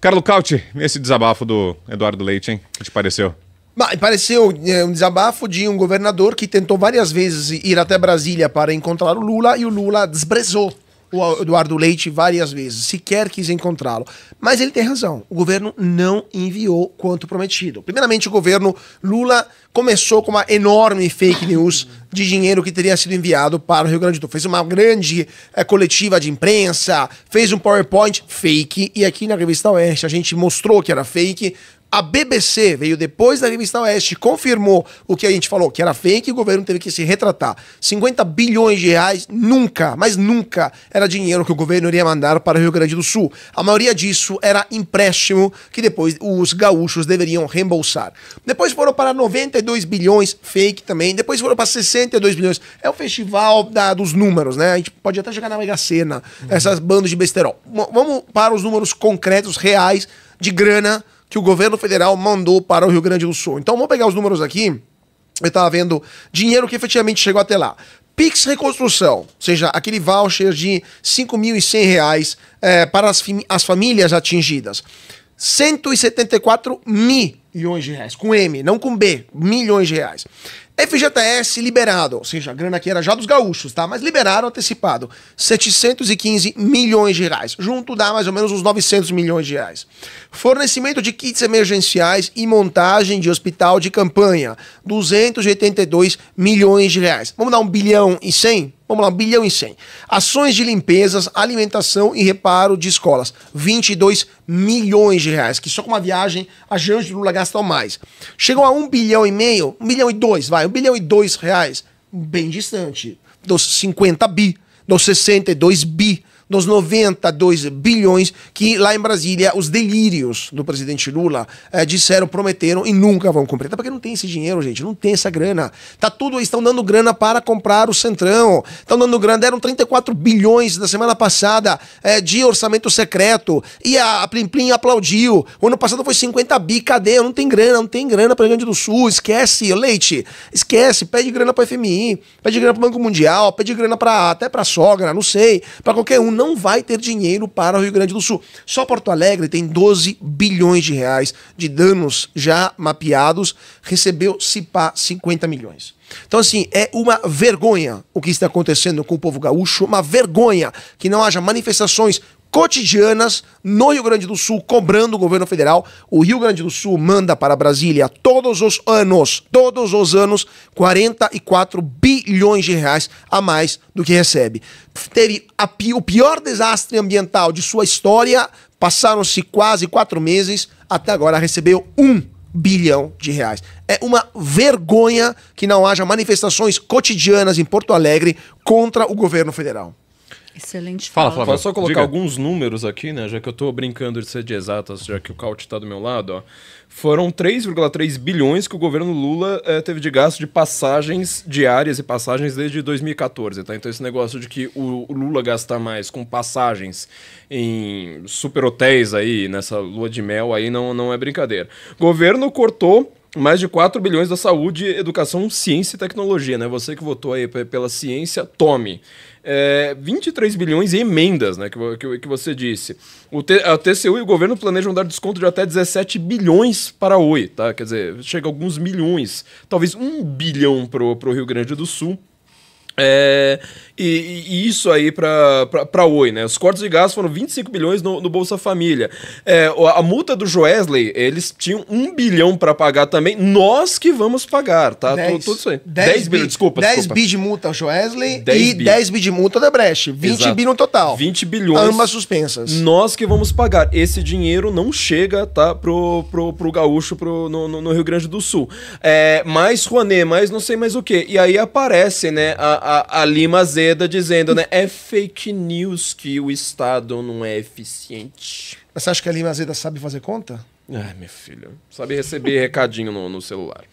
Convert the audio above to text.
Carlo Cauti, esse desabafo do Eduardo Leite, hein? O que te pareceu? Pareceu é, um desabafo de um governador que tentou várias vezes ir até Brasília para encontrar o Lula e o Lula desprezou o Eduardo Leite várias vezes, sequer quis encontrá-lo. Mas ele tem razão, o governo não enviou quanto prometido. Primeiramente, o governo Lula começou com uma enorme fake news de dinheiro que teria sido enviado para o Rio Grande do Sul. Fez uma grande é, coletiva de imprensa, fez um PowerPoint fake, e aqui na revista Oeste a gente mostrou que era fake, a BBC veio depois da revista Oeste, confirmou o que a gente falou, que era fake e o governo teve que se retratar. 50 bilhões de reais, nunca, mas nunca era dinheiro que o governo iria mandar para o Rio Grande do Sul. A maioria disso era empréstimo que depois os gaúchos deveriam reembolsar. Depois foram para 92 bilhões, fake também. Depois foram para 62 bilhões. É o festival da, dos números, né? A gente pode até chegar na Mega Sena, uhum. essas bandas de besterol. vamos para os números concretos, reais, de grana que o governo federal mandou para o Rio Grande do Sul. Então vamos pegar os números aqui. Eu estava vendo dinheiro que efetivamente chegou até lá. Pix Reconstrução, ou seja, aquele voucher de R$ reais é, para as, as famílias atingidas. 174 mil milhões de reais. Com M, não com B, milhões de reais. FGTS liberado, ou seja, a grana que era já dos gaúchos, tá? Mas liberaram antecipado 715 milhões de reais. Junto dá mais ou menos uns 900 milhões de reais. Fornecimento de kits emergenciais e montagem de hospital de campanha, 282 milhões de reais. Vamos dar um bilhão e 100? Vamos lá, 1 bilhão e 100. Ações de limpezas, alimentação e reparo de escolas. 22 milhões de reais, que só com uma viagem a Janja Lula gastam mais. Chegou a 1 bilhão e meio, 1 bilhão e 2, vai, 1 bilhão e 2 reais. Bem distante dos 50 bi, dos 62 bi dos 92 bilhões que lá em Brasília os delírios do presidente Lula é, disseram, prometeram e nunca vão cumprir. Até porque não tem esse dinheiro, gente, não tem essa grana. Tá tudo, estão dando grana para comprar o Centrão, estão dando grana, deram 34 bilhões na semana passada é, de orçamento secreto e a, a Plim Plim aplaudiu. O ano passado foi 50 bi, cadê? Não tem grana, não tem grana para o Rio Grande do Sul, esquece, leite, esquece, pede grana para FMI, pede grana para o Banco Mundial, pede grana para até para sogra, não sei, para qualquer um não vai ter dinheiro para o Rio Grande do Sul. Só Porto Alegre tem 12 bilhões de reais de danos já mapeados, recebeu CIPA 50 milhões. Então, assim, é uma vergonha o que está acontecendo com o povo gaúcho, uma vergonha que não haja manifestações cotidianas no Rio Grande do Sul, cobrando o governo federal. O Rio Grande do Sul manda para Brasília todos os anos, todos os anos, 44 bilhões de reais a mais do que recebe. Teve o pior desastre ambiental de sua história, passaram-se quase quatro meses, até agora recebeu um bilhão de reais. É uma vergonha que não haja manifestações cotidianas em Porto Alegre contra o governo federal. Excelente fala. Fala, só colocar Diga. alguns números aqui, né? Já que eu estou brincando de ser de exatas, já que o Caut está do meu lado, ó. Foram 3,3 bilhões que o governo Lula eh, teve de gasto de passagens diárias e passagens desde 2014, tá? Então esse negócio de que o, o Lula gasta mais com passagens em super hotéis aí, nessa lua de mel aí, não, não é brincadeira. governo cortou mais de 4 bilhões da saúde, educação, ciência e tecnologia, né? Você que votou aí pela ciência, tome. É, 23 bilhões em emendas, né? Que, que, que você disse. O T, a TCU e o governo planejam dar desconto de até 17 bilhões para a Oi, tá? Quer dizer, chega a alguns milhões, talvez um bilhão para o Rio Grande do Sul. É, e, e, isso aí para Oi, né? Os cortes de gás foram 25 bilhões no, no Bolsa Família. É, a multa do Joesley, eles tinham um bilhão para pagar também. Nós que vamos pagar, tá? Dez, tudo, isso aí. 10 bilhões, desculpa. 10 bi de multa ao Joesley e 10 bi de multa da Breche 20 bilhões bi no total. 20 bilhões. Ambas suspensas. Nós que vamos pagar. Esse dinheiro não chega, tá? Pro, pro, pro gaúcho pro, no, no, no Rio Grande do Sul. É, mais Rouanet, mais não sei mais o que. E aí aparece, né? A, a, a, Lima Zeda dizendo, né? É fake news que o Estado não é eficiente. Mas você acha que a Lima Zeda sabe fazer conta? Ai, meu filho. Sabe receber recadinho no, no celular.